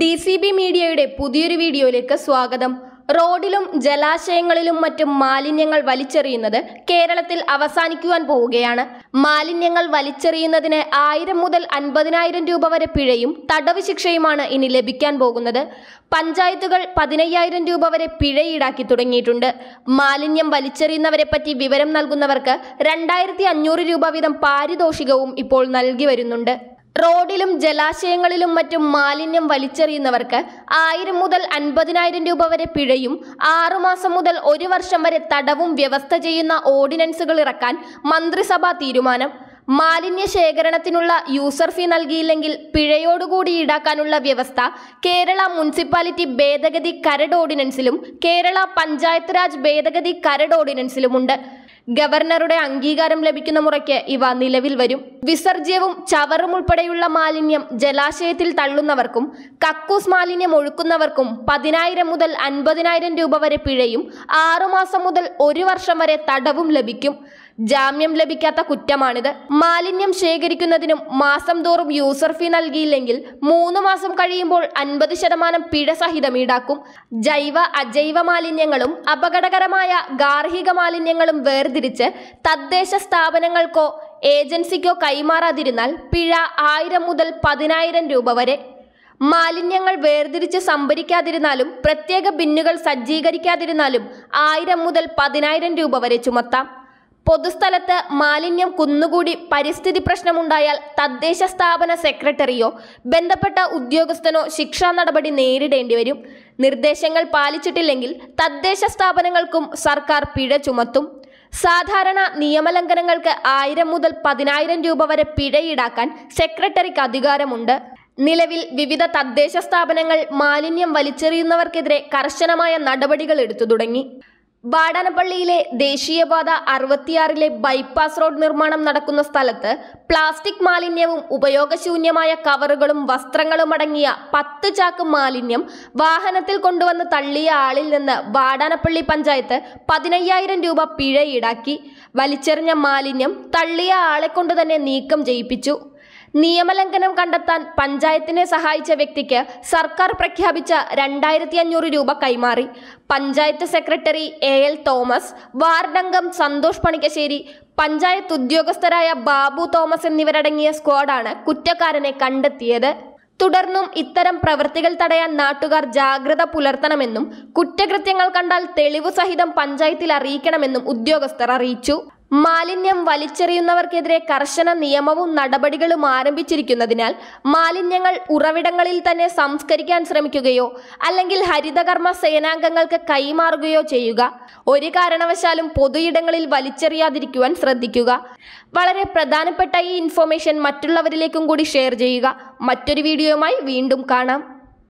D C B മീഡിയയുടെ പുതിയൊരു വീഡിയോയിലേക്ക് സ്വാഗതം റോഡിലും ജലാശയങ്ങളിലും മറ്റും മാലിന്യങ്ങൾ വലിച്ചെറിയുന്നത് കേരളത്തിൽ അവസാനിക്കുവാൻ പോവുകയാണ് മാലിന്യങ്ങൾ വലിച്ചെറിയുന്നതിന് ആയിരം മുതൽ അൻപതിനായിരം രൂപ വരെ പിഴയും തടവ് ശിക്ഷയുമാണ് ഇനി ലഭിക്കാൻ പോകുന്നത് പഞ്ചായത്തുകൾ പതിനയ്യായിരം രൂപ വരെ പിഴ ഈടാക്കി തുടങ്ങിയിട്ടുണ്ട് മാലിന്യം വലിച്ചെറിയുന്നവരെ പറ്റി വിവരം നൽകുന്നവർക്ക് രണ്ടായിരത്തി അഞ്ഞൂറ് രൂപ വീതം പാരിതോഷികവും ഇപ്പോൾ നൽകി വരുന്നുണ്ട് റോഡിലും ജലാശയങ്ങളിലും മറ്റും മാലിന്യം വലിച്ചെറിയുന്നവർക്ക് ആയിരം മുതൽ അൻപതിനായിരം രൂപ വരെ പിഴയും ആറുമാസം മുതൽ ഒരു വർഷം വരെ തടവും വ്യവസ്ഥ ചെയ്യുന്ന ഓർഡിനൻസുകൾ ഇറക്കാൻ മന്ത്രിസഭാ തീരുമാനം മാലിന്യ ശേഖരണത്തിനുള്ള യൂസർ ഫീ നൽകിയില്ലെങ്കിൽ പിഴയോടുകൂടി ഈടാക്കാനുള്ള വ്യവസ്ഥ കേരള മുനിസിപ്പാലിറ്റി ഭേദഗതി കരട് ഓർഡിനൻസിലും കേരള പഞ്ചായത്ത് രാജ് ഭേദഗതി കരട് ഓർഡിനൻസിലുമുണ്ട് ഗവർണറുടെ അംഗീകാരം ലഭിക്കുന്ന മുറയ്ക്ക് ഇവ നിലവിൽ വരും വിസർജ്യവും ചവറും ഉൾപ്പെടെയുള്ള മാലിന്യം ജലാശയത്തിൽ തള്ളുന്നവർക്കും കക്കൂസ് മാലിന്യം ഒഴുക്കുന്നവർക്കും പതിനായിരം മുതൽ അൻപതിനായിരം രൂപ വരെ പിഴയും ആറുമാസം മുതൽ ഒരു വർഷം വരെ തടവും ലഭിക്കും ജാമ്യം ലഭിക്കാത്ത കുറ്റമാണിത് മാലിന്യം ശേഖരിക്കുന്നതിനും മാസം തോറും യൂസർ ഫീ നൽകിയില്ലെങ്കിൽ മൂന്ന് മാസം കഴിയുമ്പോൾ അൻപത് ശതമാനം പിഴ സഹിതം ഈടാക്കും ജൈവ അജൈവ മാലിന്യങ്ങളും അപകടകരമായ ഗാർഹിക മാലിന്യങ്ങളും വേർതിരിച്ച് തദ്ദേശ സ്ഥാപനങ്ങൾക്കോ ഏജൻസിക്കോ കൈമാറാതിരുന്നാൽ പിഴ ആയിരം മുതൽ പതിനായിരം രൂപ വരെ മാലിന്യങ്ങൾ വേർതിരിച്ച് സംഭരിക്കാതിരുന്നാലും പ്രത്യേക ബിന്നുകൾ സജ്ജീകരിക്കാതിരുന്നാലും ആയിരം മുതൽ പതിനായിരം രൂപ വരെ ചുമത്താം പൊതുസ്ഥലത്ത് മാലിന്യം കുന്നുകൂടി പരിസ്ഥിതി പ്രശ്നമുണ്ടായാൽ തദ്ദേശ സ്ഥാപന സെക്രട്ടറിയോ ബന്ധപ്പെട്ട ഉദ്യോഗസ്ഥനോ ശിക്ഷാ നടപടി നേരിടേണ്ടി വരും നിർദ്ദേശങ്ങൾ പാലിച്ചിട്ടില്ലെങ്കിൽ തദ്ദേശ സ്ഥാപനങ്ങൾക്കും സർക്കാർ പിഴ ചുമത്തും സാധാരണ നിയമലംഘനങ്ങൾക്ക് ആയിരം മുതൽ പതിനായിരം രൂപ വരെ പിഴ ഈടാക്കാൻ സെക്രട്ടറിക്ക് അധികാരമുണ്ട് നിലവിൽ വിവിധ തദ്ദേശ സ്ഥാപനങ്ങൾ മാലിന്യം വലിച്ചെറിയുന്നവർക്കെതിരെ കർശനമായ നടപടികൾ എടുത്തു തുടങ്ങി വാടാനപ്പള്ളിയിലെ ദേശീയപാത അറുപത്തിയാറിലെ ബൈപ്പാസ് റോഡ് നിർമ്മാണം നടക്കുന്ന സ്ഥലത്ത് പ്ലാസ്റ്റിക് മാലിന്യവും ഉപയോഗശൂന്യമായ കവറുകളും വസ്ത്രങ്ങളും അടങ്ങിയ പത്ത് ചാക്ക് മാലിന്യം വാഹനത്തിൽ കൊണ്ടുവന്ന് തള്ളിയ ആളിൽ നിന്ന് വാടാനപ്പള്ളി പഞ്ചായത്ത് പതിനയ്യായിരം രൂപ പിഴ ഈടാക്കി വലിച്ചെറിഞ്ഞ മാലിന്യം തള്ളിയ ആളെ കൊണ്ടുതന്നെ നീക്കം ചെയ്യിപ്പിച്ചു നിയമലംഘനം കണ്ടെത്താൻ പഞ്ചായത്തിനെ സഹായിച്ച വ്യക്തിക്ക് സർക്കാർ പ്രഖ്യാപിച്ച രണ്ടായിരത്തി അഞ്ഞൂറ് രൂപ കൈമാറി panchayat secretary A L Thomas വാർഡംഗം സന്തോഷ് പണിക്കശ്ശേരി പഞ്ചായത്ത് ഉദ്യോഗസ്ഥരായ ബാബു തോമസ് എന്നിവരടങ്ങിയ സ്ക്വാഡാണ് കുറ്റക്കാരനെ കണ്ടെത്തിയത് തുടർന്നും ഇത്തരം പ്രവൃത്തികൾ തടയാൻ നാട്ടുകാർ ജാഗ്രത പുലർത്തണമെന്നും കുറ്റകൃത്യങ്ങൾ കണ്ടാൽ തെളിവ് സഹിതം പഞ്ചായത്തിൽ അറിയിക്കണമെന്നും ഉദ്യോഗസ്ഥർ അറിയിച്ചു മാലിന്യം വലിച്ചെറിയുന്നവർക്കെതിരെ കർശന നിയമവും നടപടികളും ആരംഭിച്ചിരിക്കുന്നതിനാൽ മാലിന്യങ്ങൾ ഉറവിടങ്ങളിൽ തന്നെ സംസ്കരിക്കാൻ ശ്രമിക്കുകയോ അല്ലെങ്കിൽ ഹരിതകർമ്മ സേനാംഗങ്ങൾക്ക് കൈമാറുകയോ ചെയ്യുക ഒരു കാരണവശാലും പൊതുയിടങ്ങളിൽ വലിച്ചെറിയാതിരിക്കുവാൻ ശ്രദ്ധിക്കുക വളരെ പ്രധാനപ്പെട്ട ഈ ഇൻഫോർമേഷൻ മറ്റുള്ളവരിലേക്കും കൂടി ഷെയർ ചെയ്യുക മറ്റൊരു വീഡിയോയുമായി വീണ്ടും കാണാം